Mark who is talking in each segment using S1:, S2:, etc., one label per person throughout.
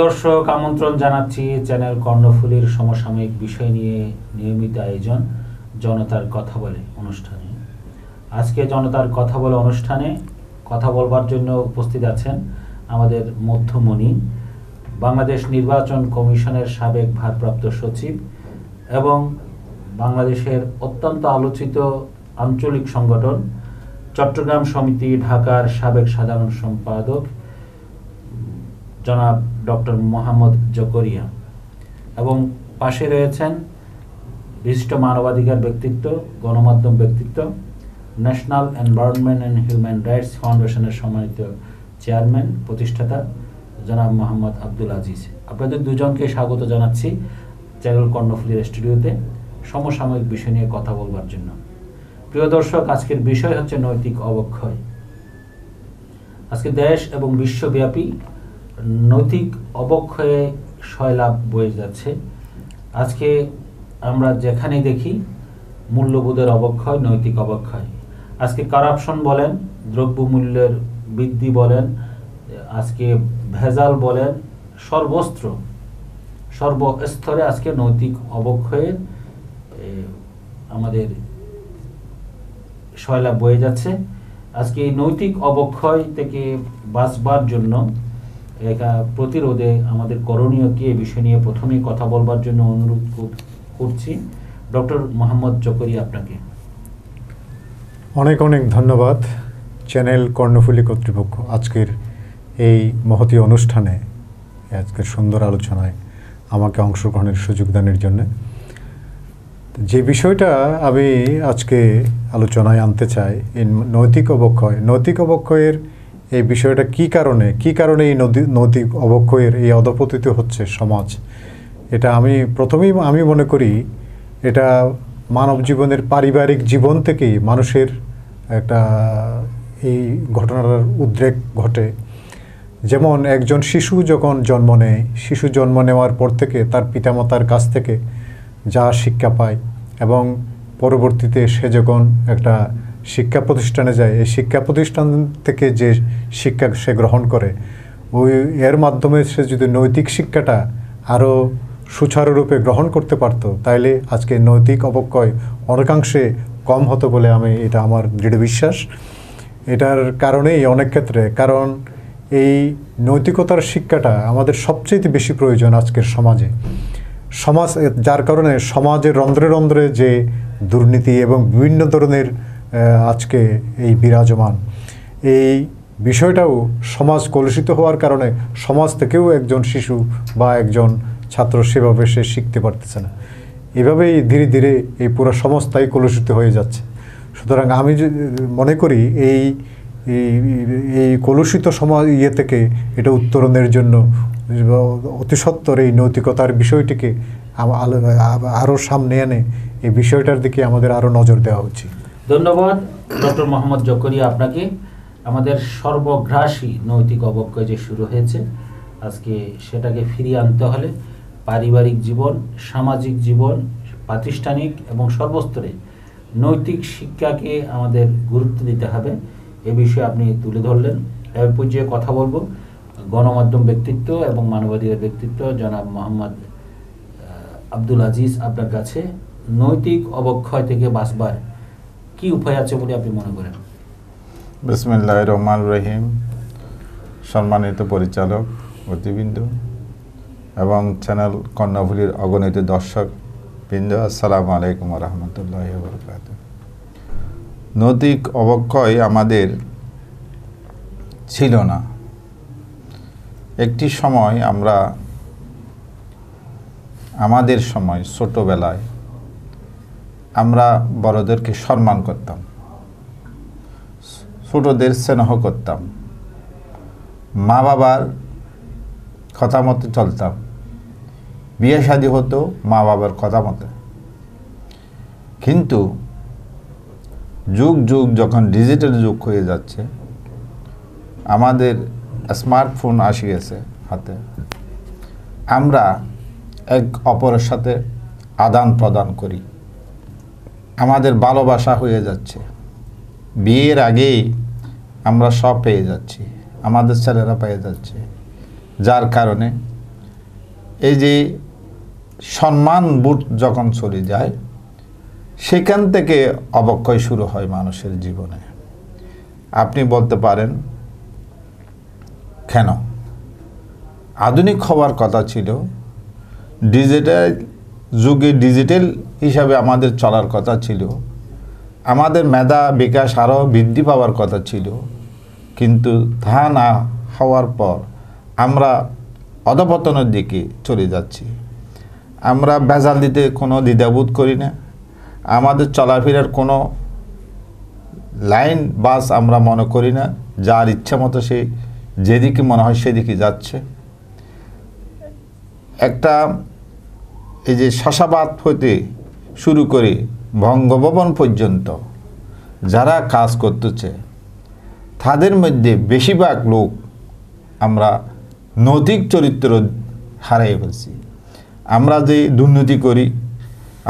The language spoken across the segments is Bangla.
S1: দর্শক আমন্ত্রণ জানাচ্ছি চ্যানেল কর্ণফুলীর সমসাময়িক বিষয় নিয়ে নিয়মিত আয়োজন জনতার কথা বলে অনুষ্ঠানে আজকে জনতার কথা বলে অনুষ্ঠানে কথা বলবার জন্য উপস্থিত আছেন আমাদের মধ্যমণি বাংলাদেশ নির্বাচন কমিশনের সাবেক ভারপ্রাপ্ত সচিব এবং বাংলাদেশের অত্যন্ত আলোচিত আঞ্চলিক সংগঠন চট্টগ্রাম সমিতি ঢাকার সাবেক সাধারণ সম্পাদক জনাব ডক্টর মোহাম্মদ জকরিয়া এবং পাশে রয়েছেন বিশিষ্ট মানবাধিকার ব্যক্তিত্ব গণমাধ্যম ব্যক্তিত্ব national environment and human rights ফাউন্ডেশনের সম্মানিত চেয়ারম্যান প্রতিষ্ঠাতা জনাব মোহাম্মদ আব্দুল আজিজ আপনাদের দুজনকে স্বাগত জানাচ্ছি চ্যানেল কর্ণফুলির স্টুডিওতে সমসাময়িক বিষয় নিয়ে কথা বলবার জন্য প্রিয় দর্শক আজকের বিষয় হচ্ছে নৈতিক অবক্ষয় আজকে দেশ এবং বিশ্বব্যাপী নৈতিক অবক্ষয়ে সয়লাভ বয়ে যাচ্ছে আজকে আমরা যেখানে দেখি মূল্যবোধের অবক্ষয় নৈতিক অবক্ষয় আজকে কারাপশন বলেন দ্রব্যমূল্যের বৃদ্ধি বলেন আজকে ভেজাল বলেন সর্বস্ত্র সর্বস্তরে আজকে নৈতিক অবক্ষয়ের আমাদের সয়লা বয়ে যাচ্ছে আজকে এই নৈতিক অবক্ষয় থেকে বাঁচবার জন্য প্রতিরোধে আমাদের করণীয় কি এ বিষয় নিয়ে প্রথমে কথা বলবার জন্য অনুরোধ করছি ডক্টর মোহাম্মদ চকরি আপনাকে
S2: অনেক অনেক ধন্যবাদ চ্যানেল কর্ণফুলী কর্তৃপক্ষ আজকের এই মহতি অনুষ্ঠানে আজকের সুন্দর আলোচনায় আমাকে অংশগ্রহণের সুযোগ দানের জন্য যে বিষয়টা আমি আজকে আলোচনায় আনতে চাই নৈতিক অবক্ষয় নৈতিক অবক্ষয়ের এই বিষয়টা কি কারণে কি কারণে এই নদী নদী অবক্ষয়ের এই অধপতিত হচ্ছে সমাজ এটা আমি প্রথমেই আমি মনে করি এটা মানব জীবনের পারিবারিক জীবন থেকেই মানুষের একটা এই ঘটনার উদ্রেক ঘটে যেমন একজন শিশু যখন জন্ম নেয় শিশু জন্ম নেওয়ার পর থেকে তার পিতামাতার কাছ থেকে যা শিক্ষা পায় এবং পরবর্তীতে সে যখন একটা শিক্ষা প্রতিষ্ঠানে যায় এই শিক্ষা প্রতিষ্ঠান থেকে যে শিক্ষা সে গ্রহণ করে ওই এর মাধ্যমে সে যদি নৈতিক শিক্ষাটা আরও সুচারুরূপে গ্রহণ করতে পারত তাইলে আজকে নৈতিক অবক্ষয় অনেকাংশে কম হতো বলে আমি এটা আমার দৃঢ় বিশ্বাস এটার কারণেই অনেক ক্ষেত্রে কারণ এই নৈতিকতার শিক্ষাটা আমাদের সবচেয়ে বেশি প্রয়োজন আজকের সমাজে সমাজ যার কারণে সমাজের রন্ধ্রে রন্ধ্রে যে দুর্নীতি এবং বিভিন্ন ধরনের আজকে এই বিরাজমান এই বিষয়টাও সমাজ কলুষিত হওয়ার কারণে সমাজ থেকেও একজন শিশু বা একজন ছাত্র সেভাবে সে শিখতে পারতেছে না এভাবেই ধীরে ধীরে এই পুরো সমাজটাই কলুষিত হয়ে যাচ্ছে সুতরাং আমি মনে করি এই এই কলুষিত সমাজ ইয়ে থেকে এটা উত্তরণের জন্য অতিসত্বর এই নৈতিকতার বিষয়টিকে আরও সামনে এনে এই বিষয়টার দিকে আমাদের আরও নজর দেওয়া উচিত
S1: ধন্যবাদ ডক্টর মোহাম্মদ জকরিয়া আপনাকে আমাদের সর্বগ্রাসী নৈতিক অবক্ষয় যে শুরু হয়েছে আজকে সেটাকে ফিরিয়ে আনতে হলে পারিবারিক জীবন সামাজিক জীবন প্রাতিষ্ঠানিক এবং সর্বস্তরে নৈতিক শিক্ষাকে আমাদের গুরুত্ব দিতে হবে এ বিষয়ে আপনি তুলে ধরলেন এ পর্যায়ে কথা বলবো গণমাধ্যম ব্যক্তিত্ব এবং মানবাধিকার ব্যক্তিত্ব জনাব মোহাম্মদ আব্দুল আজিজ আপনার কাছে নৈতিক অবক্ষয় থেকে বাঁচবার কি উপায় আছে বলে আপনি মনে করেন
S3: বিসমিল্লাহ রহমান রহিম সম্মানিত পরিচালক অতিবৃন্দ এবং চ্যানেল কন্যাভুলির অগণিত দর্শক বৃন্দ আসসালামু আলাইকুম রহমতুল্লাহ বরকাত নৈতিক অবক্ষয় আমাদের ছিল না একটি সময় আমরা আমাদের সময় ছোটোবেলায় আমরা বড়দেরকে সম্মান করতাম ছোটোদের স্নেহ করতাম মা বাবার কথা মতো চলতাম বিয়ে শাদী হতো মা বাবার কথা মতো কিন্তু যুগ যুগ যখন ডিজিটাল যুগ হয়ে যাচ্ছে আমাদের স্মার্টফোন আসি গেছে হাতে আমরা এক অপরের সাথে আদান প্রদান করি আমাদের ভালোবাসা হয়ে যাচ্ছে বিয়ের আগে আমরা সব পেয়ে যাচ্ছি আমাদের ছেলেরা পেয়ে যাচ্ছে যার কারণে এই যে সম্মান বুট যখন চলে যায় সেখান থেকে অবক্ষয় শুরু হয় মানুষের জীবনে আপনি বলতে পারেন কেন আধুনিক হওয়ার কথা ছিল ডিজিটাল যুগে ডিজিটাল হিসাবে আমাদের চলার কথা ছিল আমাদের মেধা বিকাশ আরও বৃদ্ধি পাওয়ার কথা ছিল কিন্তু তা না হওয়ার পর আমরা অধপতনের দিকে চলে যাচ্ছি আমরা ভেজাল দিতে কোনো দ্বিধাবোধ করি না আমাদের চলাফেরার কোনো লাইন বাস আমরা মনে করি না যার ইচ্ছা মতো সে যেদিকে মনে হয় সেদিকে যাচ্ছে একটা এই যে শশাবাদ হইতে শুরু করে বঙ্গভবন পর্যন্ত যারা কাজ করতেছে তাদের মধ্যে বেশিরভাগ লোক আমরা নৈতিক চরিত্র হারাই ফেলছি আমরা যে দুর্নীতি করি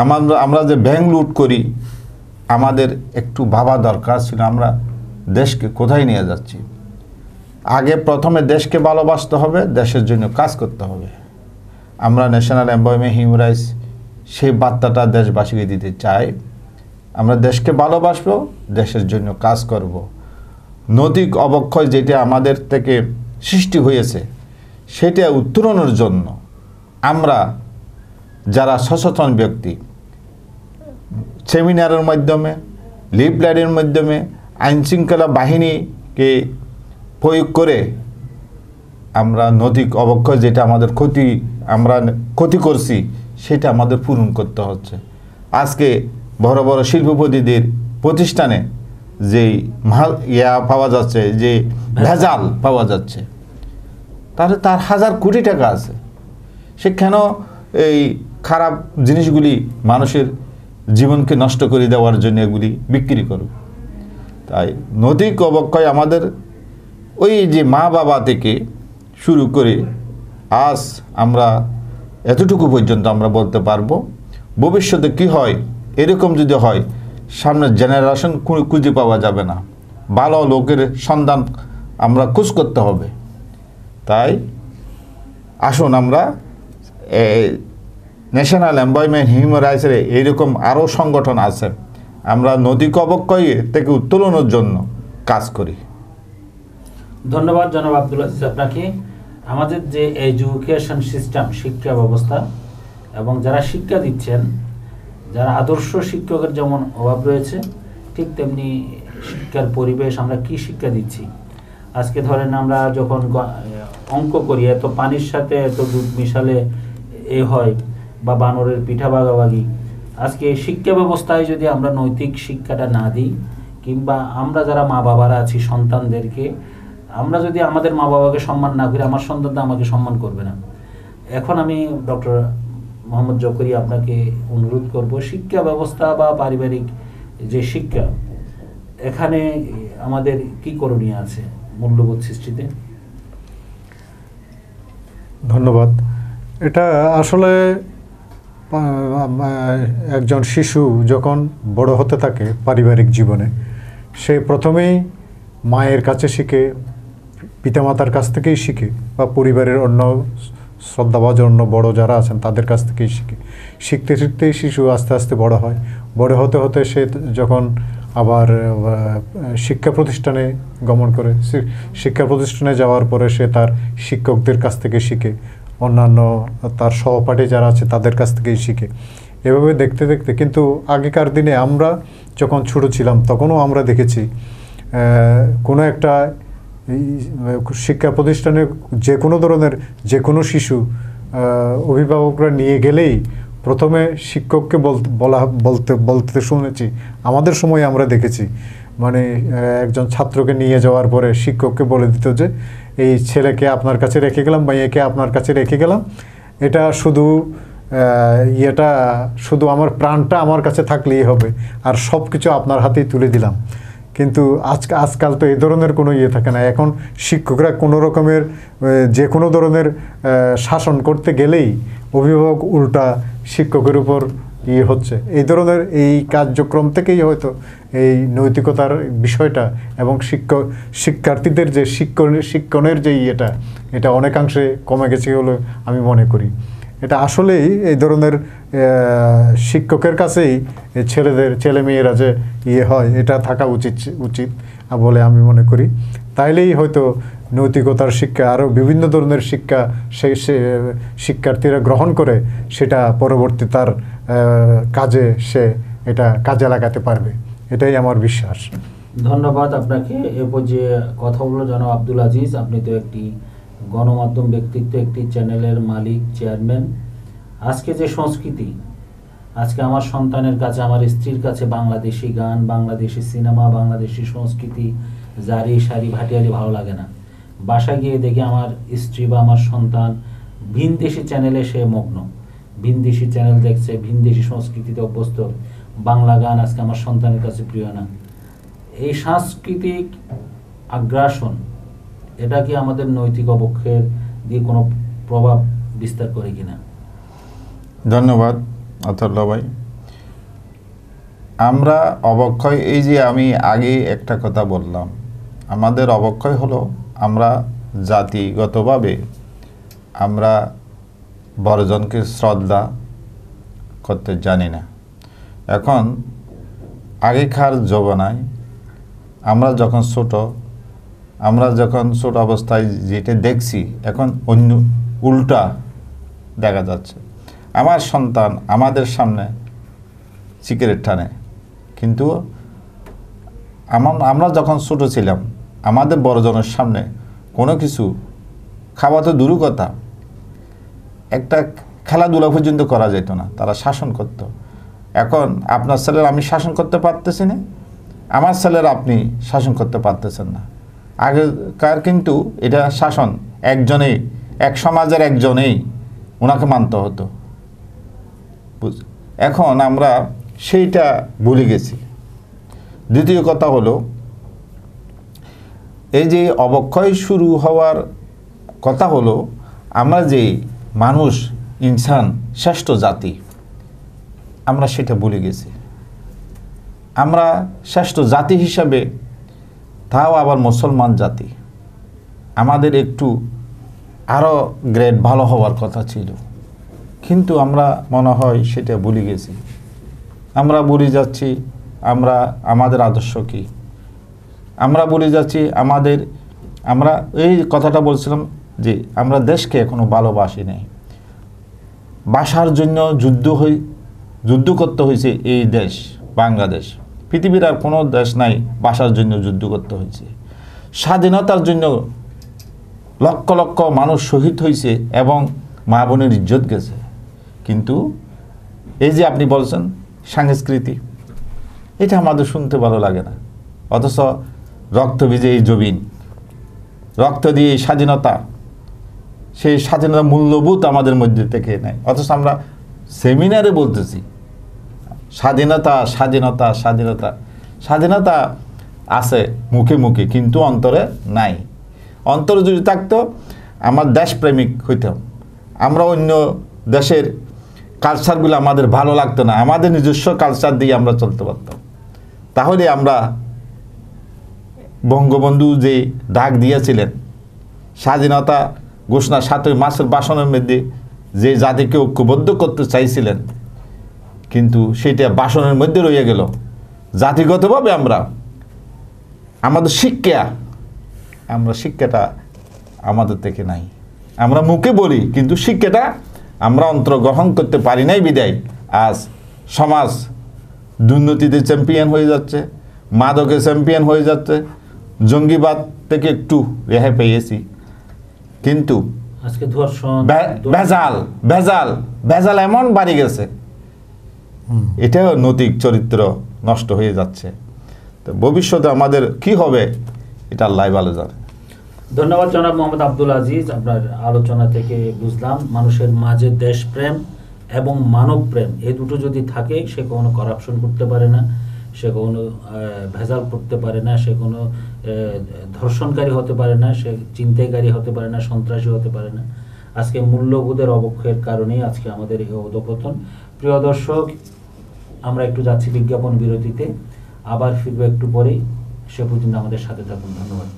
S3: আমরা আমরা যে ব্যাংক লুট করি আমাদের একটু ভাবা দরকার ছিল আমরা দেশকে কোথায় নিয়ে যাচ্ছি আগে প্রথমে দেশকে ভালোবাসতে হবে দেশের জন্য কাজ করতে হবে আমরা ন্যাশনাল এমপ্লয়মেন্ট হিউম্যান রাইটস সেই বার্তাটা দেশবাসীকে দিতে চাই আমরা দেশকে ভালোবাসবো দেশের জন্য কাজ করব। নৈতিক অবক্ষয় যেটা আমাদের থেকে সৃষ্টি হয়েছে সেটা উত্তরণের জন্য আমরা যারা সচেতন ব্যক্তি সেমিনারের মাধ্যমে লিপলাইনের মাধ্যমে আইনশৃঙ্খলা বাহিনীকে প্রয়োগ করে আমরা নদী অবক্ষয় যেটা আমাদের ক্ষতি আমরা ক্ষতি করছি সেটা আমাদের পূরণ করতে হচ্ছে আজকে বড় বড় শিল্পপতিদের প্রতিষ্ঠানে যেই ইয়া পাওয়া যাচ্ছে যে ভেজাল পাওয়া যাচ্ছে তাহলে তার হাজার কোটি টাকা আছে সে কেন এই খারাপ জিনিসগুলি মানুষের জীবনকে নষ্ট করে দেওয়ার জন্য এগুলি বিক্রি করুক তাই নৈতিক অবক্ষয় আমাদের ওই যে মা বাবা থেকে শুরু করে আজ আমরা এতটুকু পর্যন্ত আমরা বলতে পারবো ভবিষ্যতে কি হয় এরকম যদি হয় সামনের জেনারেশন খুঁজে পাওয়া যাবে না ভালো লোকের সন্ধান আমরা খোঁজ করতে হবে তাই আসুন আমরা ন্যাশনাল এমপ্লয়মেন্ট হিউম্যান রাইটসের এইরকম আরও সংগঠন আছে আমরা নদী অবক্ষয় থেকে উত্তোলনের জন্য কাজ করি
S1: ধন্যবাদ জনাব আব্দুল আজিজ আপনাকে আমাদের যে এডুকেশন সিস্টেম শিক্ষা ব্যবস্থা এবং যারা শিক্ষা দিচ্ছেন যারা আদর্শ শিক্ষকের যেমন অভাব রয়েছে ঠিক তেমনি শিক্ষার পরিবেশ আমরা কি শিক্ষা দিচ্ছি আজকে ধরেন আমরা যখন অঙ্ক করি এত পানির সাথে এত দুধ মিশালে এ হয় বা বানরের পিঠা বাগাবাগি আজকে শিক্ষা ব্যবস্থায় যদি আমরা নৈতিক শিক্ষাটা না দিই কিংবা আমরা যারা মা বাবারা আছি সন্তানদেরকে আমরা যদি আমাদের মা বাবাকে সম্মান না করি আমার সন্তানটা আমাকে সম্মান করবে না এখন আমি ডক্টর মোহাম্মদ জকরি আপনাকে অনুরোধ করব শিক্ষা ব্যবস্থা বা পারিবারিক যে শিক্ষা এখানে আমাদের কি করণীয় আছে মূল্যবোধ সৃষ্টিতে
S2: ধন্যবাদ এটা আসলে একজন শিশু যখন বড় হতে থাকে পারিবারিক জীবনে সে প্রথমেই মায়ের কাছে শিখে পিতামাতার কাছ থেকেই শিখে বা পরিবারের অন্য শ্রদ্ধাভাজন অন্য বড় যারা আছেন তাদের কাছ থেকেই শিখে শিখতে শিখতেই শিশু আস্তে আস্তে বড় হয় বড় হতে হতে সে যখন আবার শিক্ষা প্রতিষ্ঠানে গমন করে শিক্ষা প্রতিষ্ঠানে যাওয়ার পরে সে তার শিক্ষকদের কাছ থেকে শিখে অন্যান্য তার সহপাঠী যারা আছে তাদের কাছ থেকেই শিখে এভাবে দেখতে দেখতে কিন্তু আগেকার দিনে আমরা যখন ছোটো ছিলাম তখনও আমরা দেখেছি কোনো একটা মানে, শিক্ষা প্রতিষ্ঠানে যে কোনো ধরনের যে কোনো শিশু অভিভাবকরা নিয়ে গেলেই প্রথমে শিক্ষককে বলা বলতে বলতে শুনেছি আমাদের সময় আমরা দেখেছি মানে একজন ছাত্রকে নিয়ে যাওয়ার পরে শিক্ষককে বলে দিত যে এই ছেলেকে আপনার কাছে রেখে গেলাম বা একে আপনার কাছে রেখে গেলাম এটা শুধু ইয়েটা শুধু আমার প্রাণটা আমার কাছে থাকলেই হবে আর সব কিছু আপনার হাতেই তুলে দিলাম কিন্তু আজ আজকাল তো এই ধরনের কোনো ইয়ে থাকে না এখন শিক্ষকরা কোনো রকমের যে কোনো ধরনের শাসন করতে গেলেই অভিভাবক উল্টা শিক্ষকের উপর ইয়ে হচ্ছে এই ধরনের এই কার্যক্রম থেকেই হয়তো এই নৈতিকতার বিষয়টা এবং শিক্ষক শিক্ষার্থীদের যে শিক্ষণ শিক্ষণের যে ইয়েটা এটা অনেকাংশে কমে গেছে বলে আমি মনে করি এটা আসলেই এই ধরনের শিক্ষকের কাছেই ছেলেদের ছেলে মেয়েরা যে ইয়ে হয় এটা থাকা উচিত উচিত বলে আমি মনে করি তাইলেই হয়তো নৈতিকতার শিক্ষা আরও বিভিন্ন ধরনের শিক্ষা সেই শিক্ষার্থীরা গ্রহণ করে সেটা পরবর্তী তার কাজে সে এটা কাজে লাগাতে পারবে এটাই আমার বিশ্বাস
S1: ধন্যবাদ আপনাকে এরপর যে কথা বললো আব্দুল আজিজ আপনি তো একটি গণমাধ্যম ব্যক্তিত্ব একটি চ্যানেলের মালিক চেয়ারম্যান আজকে যে সংস্কৃতি আজকে আমার সন্তানের কাছে আমার স্ত্রীর কাছে বাংলাদেশি গান বাংলাদেশি সিনেমা বাংলাদেশি সংস্কৃতি জারি সারি ভাটিয়ারি ভালো লাগে না বাসা গিয়ে দেখি আমার স্ত্রী বা আমার সন্তান ভিনদেশি চ্যানেলে সে মগ্ন ভিনদেশি চ্যানেল দেখছে ভিনদেশি সংস্কৃতিতে অভ্যস্ত বাংলা গান আজকে আমার সন্তানের কাছে প্রিয় না এই সাংস্কৃতিক আগ্রাসন এটা কি আমাদের নৈতিক অবক্ষের দিয়ে কোনো প্রভাব বিস্তার করে কিনা
S3: ধন্যবাদ আতল্লা ভাই আমরা অবক্ষয় এই যে আমি আগে একটা কথা বললাম আমাদের অবক্ষয় হলো আমরা জাতিগতভাবে আমরা বড়জনকে শ্রদ্ধা করতে জানি না এখন আগেকার জবানায় আমরা যখন ছোট আমরা যখন ছোট অবস্থায় যেটা দেখছি এখন অন্য উল্টা দেখা যাচ্ছে আমার সন্তান আমাদের সামনে সিগারেট টানে কিন্তু আমরা যখন ছোট ছিলাম আমাদের বড়জনের সামনে কোনো কিছু খাওয়া তো দূর কথা একটা খেলাধুলা পর্যন্ত করা যেত না তারা শাসন করত। এখন আপনার ছেলের আমি শাসন করতে পারতেছি না আমার ছেলের আপনি শাসন করতে পারতেছেন না আগেকার কিন্তু এটা শাসন একজনেই এক সমাজের একজনেই ওনাকে মানতে হতো এখন আমরা সেইটা ভুলে গেছি দ্বিতীয় কথা হলো এই যে অবক্ষয় শুরু হওয়ার কথা হলো আমরা যে মানুষ ইনসান শ্রেষ্ঠ জাতি আমরা সেটা ভুলে গেছি আমরা শ্রেষ্ঠ জাতি হিসাবে তাও আবার মুসলমান জাতি আমাদের একটু আরও গ্রেড ভালো হওয়ার কথা ছিল কিন্তু আমরা মনে হয় সেটা ভুলে গেছি আমরা ভুলে যাচ্ছি আমরা আমাদের আদর্শ কী আমরা বলে যাচ্ছি আমাদের আমরা এই কথাটা বলছিলাম যে আমরা দেশকে এখনও ভালোবাসি নাই বাসার জন্য যুদ্ধ হই যুদ্ধ করতে হয়েছে এই দেশ বাংলাদেশ পৃথিবীর আর কোনো দেশ নাই বাসার জন্য যুদ্ধ করতে হয়েছে স্বাধীনতার জন্য লক্ষ লক্ষ মানুষ শহীদ হয়েছে এবং মা বোনের ইজ্জত গেছে কিন্তু এই যে আপনি বলছেন সংস্কৃতি এটা আমাদের শুনতে ভালো লাগে না অথচ রক্ত বিজয়ী জবিন রক্ত দিয়ে এই স্বাধীনতা সেই স্বাধীনতা মূল্যবোধ আমাদের মধ্যে থেকে নেয় অথচ আমরা সেমিনারে বলতেছি স্বাধীনতা স্বাধীনতা স্বাধীনতা স্বাধীনতা আছে মুখে মুখে কিন্তু অন্তরে নাই অন্তরে যদি থাকতো আমার দেশপ্রেমিক হইতাম আমরা অন্য দেশের কালচারগুলো আমাদের ভালো লাগতো না আমাদের নিজস্ব কালচার দিয়ে আমরা চলতে পারতাম তাহলে আমরা বঙ্গবন্ধু যে ডাক দিয়েছিলেন স্বাধীনতা ঘোষণা সাতই মাসের বাসনের মধ্যে যে জাতিকে ঐক্যবদ্ধ করতে চাইছিলেন কিন্তু সেটা বাসনের মধ্যে রয়ে গেল জাতিগতভাবে আমরা আমাদের শিক্ষা আমরা শিক্ষাটা আমাদের থেকে নাই আমরা মুখে বলি কিন্তু শিক্ষাটা আমরা অন্তর্গ্রহণ করতে পারি নাই বিদায় আজ সমাজ দুর্নীতিতে চ্যাম্পিয়ন হয়ে যাচ্ছে মাদকে চ্যাম্পিয়ন হয়ে যাচ্ছে জঙ্গিবাদ থেকে একটু রেহাই পেয়েছি কিন্তু ভেজাল ভেজাল ভেজাল এমন বাড়ি গেছে এটাও নৈতিক চরিত্র নষ্ট হয়ে যাচ্ছে তো ভবিষ্যতে আমাদের কি হবে এটা আল্লাহ ভালো জানে
S1: ধন্যবাদ জনাব মোহাম্মদ আব্দুল আজিজ আপনার আলোচনা থেকে বুঝলাম মানুষের মাঝে দেশপ্রেম এবং মানব প্রেম এই দুটো যদি থাকে সে কোনো করাপশন করতে পারে না সে কোনো ভেজাল করতে পারে না সে কোনো ধর্ষণকারী হতে পারে না সে চিন্তাইকারী হতে পারে না সন্ত্রাসী হতে পারে না আজকে মূল্যবোধের অবক্ষয়ের কারণেই আজকে আমাদের এই অধপতন প্রিয় দর্শক আমরা একটু যাচ্ছি বিজ্ঞাপন বিরতিতে আবার ফিরবো একটু পরেই সে পর্যন্ত আমাদের সাথে থাকুন ধন্যবাদ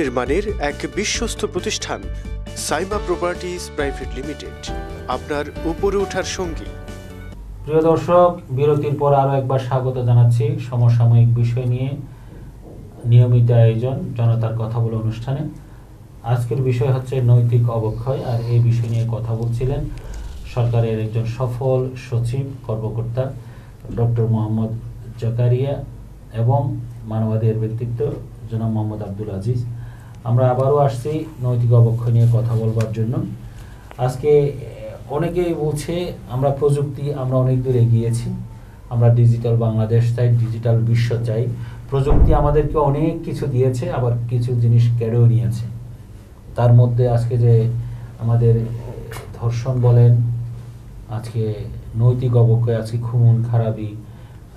S2: নির্মাণের এক বিশ্বস্ত প্রতিষ্ঠান সাইমা প্রপার্টিজ প্রাইভেট লিমিটেড আপনার উপরে ওঠার সঙ্গী
S1: প্রিয় দর্শক বিরতির পর আরও একবার স্বাগত জানাচ্ছি সমসাময়িক বিষয় নিয়ে নিয়মিত আয়োজন জনতার কথা বলে অনুষ্ঠানে আজকের বিষয় হচ্ছে নৈতিক অবক্ষয় আর এই বিষয় নিয়ে কথা বলছিলেন সরকারের একজন সফল সচিব কর্মকর্তা ডক্টর মোহাম্মদ জাকারিয়া এবং মানবাধিকার ব্যক্তিত্ব জনাব মোহাম্মদ আব্দুল আজিজ আমরা আবারও আসছি নৈতিক অবক্ষ নিয়ে কথা বলবার জন্য আজকে অনেকেই বলছে আমরা প্রযুক্তি আমরা অনেক দূর এগিয়েছি আমরা ডিজিটাল বাংলাদেশ চাই ডিজিটাল বিশ্ব চাই প্রযুক্তি আমাদেরকে অনেক কিছু দিয়েছে আবার কিছু জিনিস কেড়েও নিয়েছে তার মধ্যে আজকে যে আমাদের ধর্ষণ বলেন আজকে নৈতিক অবক্ষয় আজকে খুন খারাপি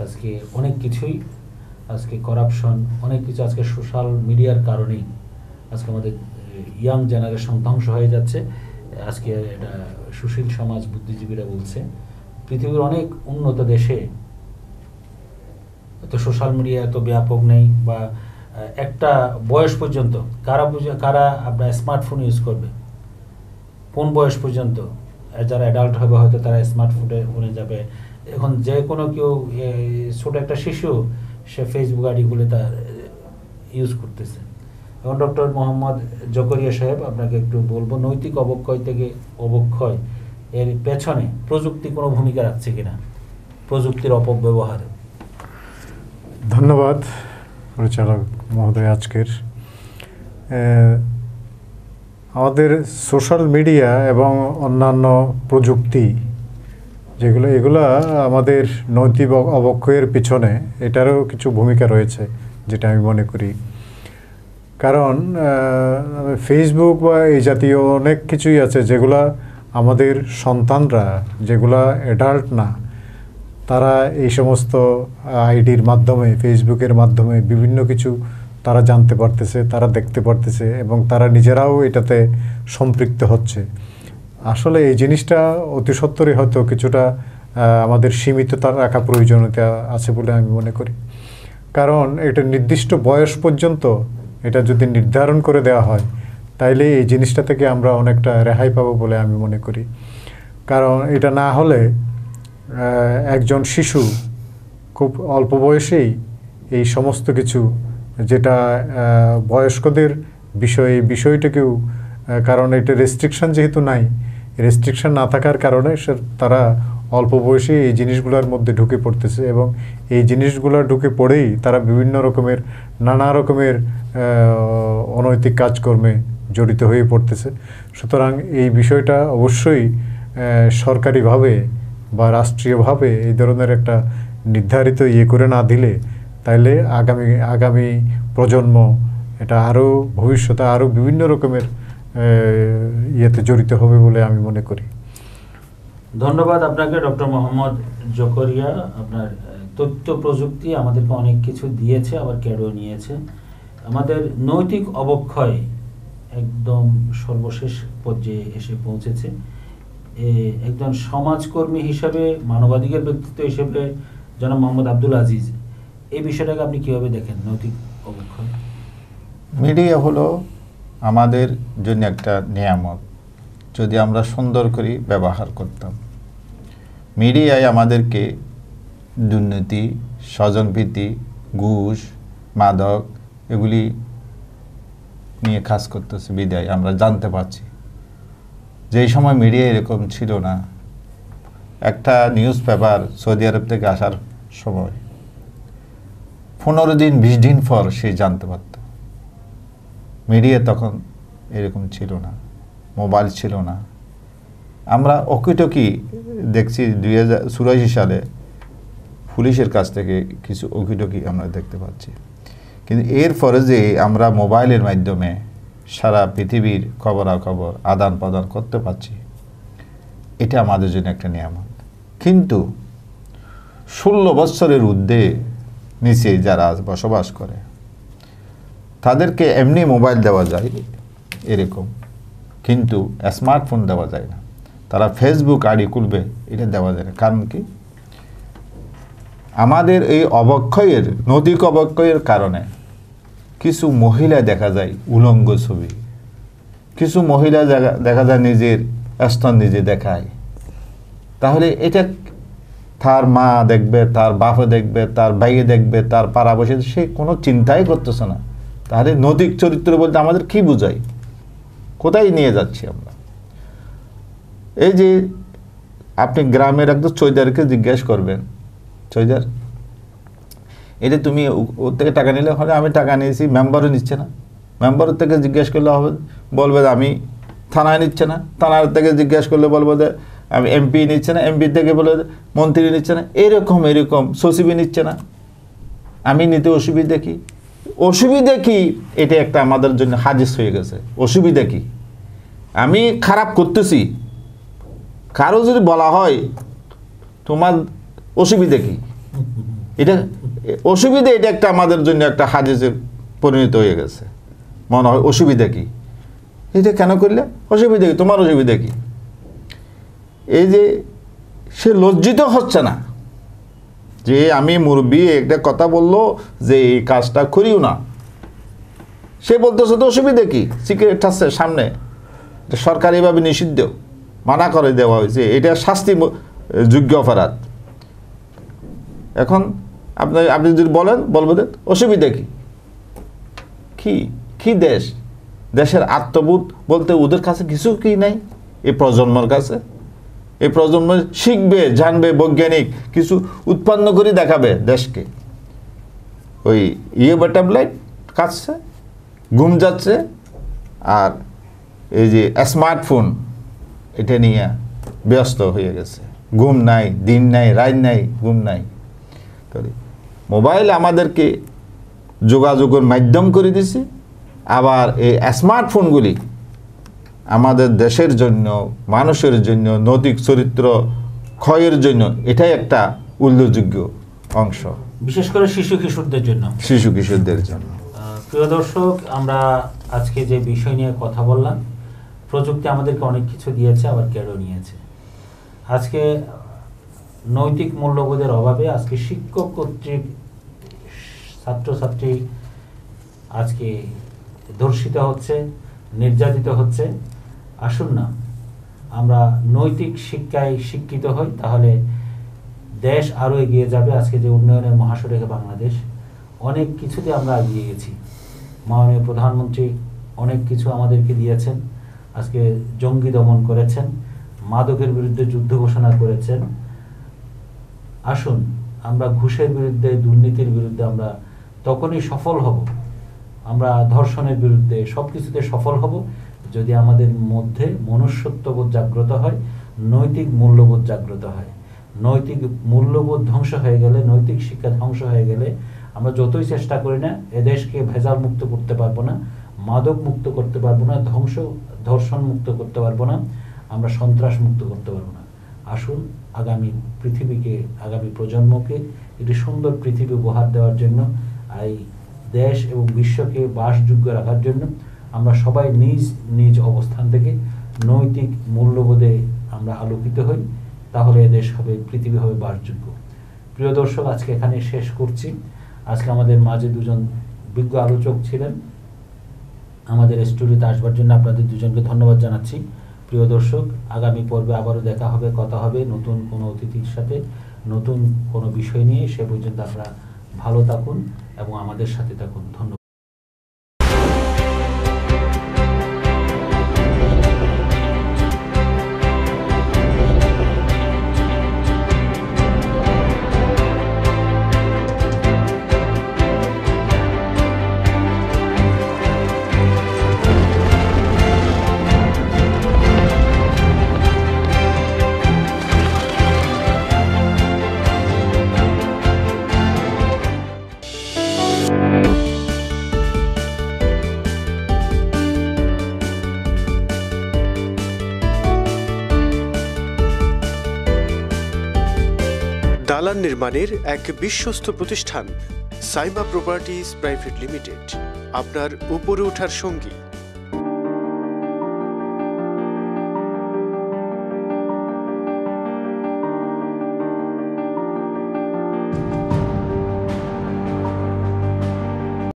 S1: আজকে অনেক কিছুই আজকে করাপশন অনেক কিছু আজকে সোশ্যাল মিডিয়ার কারণেই আজকে আমাদের ইয়াং জেনারেশন ধ্বংস হয়ে যাচ্ছে আজকে এটা সুশীল সমাজ বুদ্ধিজীবীরা বলছে পৃথিবীর অনেক উন্নত দেশে এত সোশ্যাল মিডিয়া এত ব্যাপক নেই বা একটা বয়স পর্যন্ত কারা বুঝে কারা আপনার স্মার্টফোন ইউজ করবে কোন বয়স পর্যন্ত যারা অ্যাডাল্ট হবে হয়তো তারা স্মার্টফোনে উনে যাবে এখন যে কোনো কেউ ছোট একটা শিশু সে ফেসবুক আইডিগুলো তার ইউজ করতেছে এবং ডক্টর মোহাম্মদ জকরিয়া সাহেব আপনাকে একটু বলবো নৈতিক অবক্ষয় থেকে অবক্ষয় এর পেছনে প্রযুক্তি কোনো ভূমিকা রাখছে কিনা প্রযুক্তির অপব্যবহার
S2: ধন্যবাদ পরিচালক মহোদয় আজকের আমাদের সোশ্যাল মিডিয়া এবং অন্যান্য প্রযুক্তি যেগুলো এগুলা আমাদের নৈতিক অবক্ষয়ের পিছনে এটারও কিছু ভূমিকা রয়েছে যেটা আমি মনে করি কারণ ফেসবুক বা এই জাতীয় অনেক কিছুই আছে যেগুলা আমাদের সন্তানরা যেগুলা অ্যাডাল্ট না তারা এই সমস্ত আইডির মাধ্যমে ফেসবুকের মাধ্যমে বিভিন্ন কিছু তারা জানতে পারতেছে তারা দেখতে পারতেছে এবং তারা নিজেরাও এটাতে সম্পৃক্ত হচ্ছে আসলে এই জিনিসটা অতি সত্তরই হয়তো কিছুটা আমাদের সীমিততা রাখা প্রয়োজনীয়তা আছে বলে আমি মনে করি কারণ এটা নির্দিষ্ট বয়স পর্যন্ত এটা যদি নির্ধারণ করে দেওয়া হয় তাইলে এই জিনিসটা থেকে আমরা অনেকটা রেহাই পাবো বলে আমি মনে করি কারণ এটা না হলে একজন শিশু খুব অল্প বয়সেই এই সমস্ত কিছু যেটা বয়স্কদের বিষয়ে বিষয়টাকেও কারণ এটা রেস্ট্রিকশান যেহেতু নাই রেস্ট্রিকশান না থাকার কারণে সে তারা অল্প বয়সে এই জিনিসগুলোর মধ্যে ঢুকে পড়তেছে এবং এই জিনিসগুলো ঢুকে পড়েই তারা বিভিন্ন রকমের নানা রকমের অনৈতিক কাজকর্মে জড়িত হয়ে পড়তেছে সুতরাং এই বিষয়টা অবশ্যই সরকারিভাবে বা রাষ্ট্রীয়ভাবে এই ধরনের একটা নির্ধারিত ইয়ে করে না দিলে তাইলে আগামী আগামী প্রজন্ম এটা আরও ভবিষ্যতে আরও বিভিন্ন রকমের ইয়েতে জড়িত হবে বলে আমি মনে করি
S1: ধন্যবাদ আপনাকে ডক্টর মোহাম্মদ জকরিয়া আপনার তথ্য প্রযুক্তি আমাদেরকে অনেক কিছু দিয়েছে আবার কেড়েও নিয়েছে আমাদের নৈতিক অবক্ষয় একদম সর্বশেষ পর্যায়ে এসে পৌঁছেছে একজন সমাজকর্মী হিসাবে মানবাধিকার ব্যক্তিত্ব হিসেবে জনাব মোহাম্মদ আব্দুল আজিজ এই বিষয়টাকে আপনি কীভাবে দেখেন নৈতিক অবক্ষয়
S3: মিডিয়া হলো আমাদের জন্য একটা নিয়ামক যদি আমরা সুন্দর করে ব্যবহার করতাম মিডিয়ায় আমাদেরকে দুর্নীতি স্বজনপ্রীতি ঘুষ মাদক এগুলি নিয়ে কাজ করতেছে বিদায় আমরা জানতে পারছি যেই সময় মিডিয়া এরকম ছিল না একটা নিউজ পেপার সৌদি আরব থেকে আসার সময় পনেরো দিন বিশ দিন পর সে জানতে পারত মিডিয়া তখন এরকম ছিল না মোবাইল ছিল না আমরা অকিটকি দেখছি দুই হাজার সালে পুলিশের কাছ থেকে কিছু অকিটকি আমরা দেখতে পাচ্ছি কিন্তু এর ফলে যে আমরা মোবাইলের মাধ্যমে সারা পৃথিবীর খবরাখবর আদান প্রদান করতে পারছি এটা আমাদের জন্য একটা নিয়ামত কিন্তু ষোলো বৎসরের ঊর্ধ্বে নিচে যারা বসবাস করে তাদেরকে এমনি মোবাইল দেওয়া যায় এরকম কিন্তু স্মার্টফোন দেওয়া যায় না তারা ফেসবুক আইডি খুলবে এটা দেওয়া যায় না কারণ কি আমাদের এই অবক্ষয়ের নদীক অবক্ষয়ের কারণে কিছু মহিলা দেখা যায় উলঙ্গ ছবি কিছু মহিলা দেখা যায় নিজের স্তন নিজে দেখায় তাহলে এটা তার মা দেখবে তার বাপে দেখবে তার ভাইয়ে দেখবে তার পাড়া বসে সে কোনো চিন্তাই করতেছে না তাহলে নদীক চরিত্র বলতে আমাদের কি বুঝাই কোথায় নিয়ে যাচ্ছি আমরা এই যে আপনি গ্রামের একদম চৈদারকে জিজ্ঞেস করবেন চৈদার এটা তুমি ওর থেকে টাকা নিলে হবে আমি টাকা নিয়েছি মেম্বারও নিচ্ছে না মেম্বার থেকে জিজ্ঞেস করলে হবে বলবে আমি থানায় নিচ্ছে না থানার থেকে জিজ্ঞেস করলে বলবো যে আমি এমপি নিচ্ছে না এমপি থেকে বলে মন্ত্রী নিচ্ছে না এরকম এরকম সচিবই নিচ্ছে না আমি নিতে অসুবিধা কি অসুবিধা কি এটা একটা আমাদের জন্য হাজিস হয়ে গেছে অসুবিধা কি আমি খারাপ করতেছি কারো যদি বলা হয় তোমার অসুবিধে কি এটা অসুবিধে এটা একটা আমাদের জন্য একটা হাদিসে পরিণত হয়ে গেছে মনে হয় অসুবিধা কি এটা কেন করলে অসুবিধা কি তোমার অসুবিধা কি এই যে সে লজ্জিত হচ্ছে না যে আমি মুরব্বী একটা কথা বললো যে এই কাজটা করিও না সে বলতেছে তো অসুবিধা কি সিক্রেট আছে সামনে সরকারিভাবে নিষিদ্ধ মানা করে দেওয়া হয়েছে এটা শাস্তি যোগ্য অপরাধ এখন আপনি আপনি যদি বলেন বলবেন অসুবিধা কি কি কি দেশ দেশের আত্মবোধ বলতে ওদের কাছে কিছু কি নাই এই প্রজন্মর কাছে এই প্রজন্ম শিখবে জানবে বৈজ্ঞানিক কিছু উৎপন্ন করে দেখাবে দেশকে ওই ইয়ে ট্যাবলেট কাটছে ঘুম যাচ্ছে আর এই যে স্মার্টফোন এটা নিয়ে ব্যস্ত হয়ে গেছে ঘুম নাই দিন নাই রাত নাই ঘুম নাই করে মোবাইল আমাদেরকে যোগাযোগের মাধ্যম করে দিছে আবার এই স্মার্টফোনগুলি আমাদের দেশের জন্য মানুষের জন্য নৈতিক চরিত্র ক্ষয়ের জন্য এটাই একটা উল্লেখযোগ্য অংশ
S1: বিশেষ করে শিশু কিশোরদের জন্য
S3: শিশু কিশোরদের জন্য
S1: প্রিয় দর্শক আমরা আজকে যে বিষয় নিয়ে কথা বললাম প্রযুক্তি আমাদেরকে অনেক কিছু দিয়েছে আবার কেড়েও নিয়েছে আজকে নৈতিক মূল্যবোধের অভাবে আজকে শিক্ষক কর্তৃক ছাত্রছাত্রী আজকে ধর্ষিত হচ্ছে নির্যাতিত হচ্ছে আসুন না আমরা নৈতিক শিক্ষায় শিক্ষিত হই তাহলে দেশ আরও এগিয়ে যাবে আজকে যে উন্নয়নের মহাসড়কে বাংলাদেশ অনেক কিছুতে আমরা এগিয়ে গেছি মাননীয় প্রধানমন্ত্রী অনেক কিছু আমাদেরকে দিয়েছেন আজকে জঙ্গি দমন করেছেন মাদকের বিরুদ্ধে যুদ্ধ ঘোষণা করেছেন আসুন আমরা ঘুষের বিরুদ্ধে দুর্নীতির বিরুদ্ধে আমরা তখনই সফল হব আমরা ধর্ষণের বিরুদ্ধে সব কিছুতে সফল হব যদি আমাদের মধ্যে মনুষ্যত্ববোধ জাগ্রত হয় নৈতিক মূল্যবোধ জাগ্রত হয় নৈতিক মূল্যবোধ ধ্বংস হয়ে গেলে নৈতিক শিক্ষা ধ্বংস হয়ে গেলে আমরা যতই চেষ্টা করি না এদেশকে ভেজাল মুক্ত করতে পারবো না মাদক মুক্ত করতে পারবো না ধ্বংস ধর্ষণ মুক্ত করতে পারবো না আমরা সন্ত্রাস মুক্ত করতে পারবো না আসুন আগামী পৃথিবীকে আগামী প্রজন্মকে একটি সুন্দর পৃথিবী উপহার দেওয়ার জন্য এই দেশ এবং বিশ্বকে বাসযোগ্য রাখার জন্য আমরা সবাই নিজ নিজ অবস্থান থেকে নৈতিক মূল্যবোধে আমরা আলোকিত হই তাহলে দেশ হবে পৃথিবী হবে বাসযোগ্য প্রিয় দর্শক আজকে এখানে শেষ করছি আজকে আমাদের মাঝে দুজন বিজ্ঞ আলোচক ছিলেন আমাদের স্টুডিওতে আসবার জন্য আপনাদের দুজনকে ধন্যবাদ জানাচ্ছি প্রিয় দর্শক আগামী পর্বে আবারও দেখা হবে কথা হবে নতুন কোনো অতিথির সাথে নতুন কোনো বিষয় নিয়ে সে পর্যন্ত আপনারা ভালো থাকুন এবং আমাদের সাথে থাকুন ধন্যবাদ
S2: নির্মাণের এক বিশ্বস্ত প্রতিষ্ঠান সাইমা প্রপার্টিজ প্রাইভেট লিমিটেড আপনার উপরে ওঠার সঙ্গী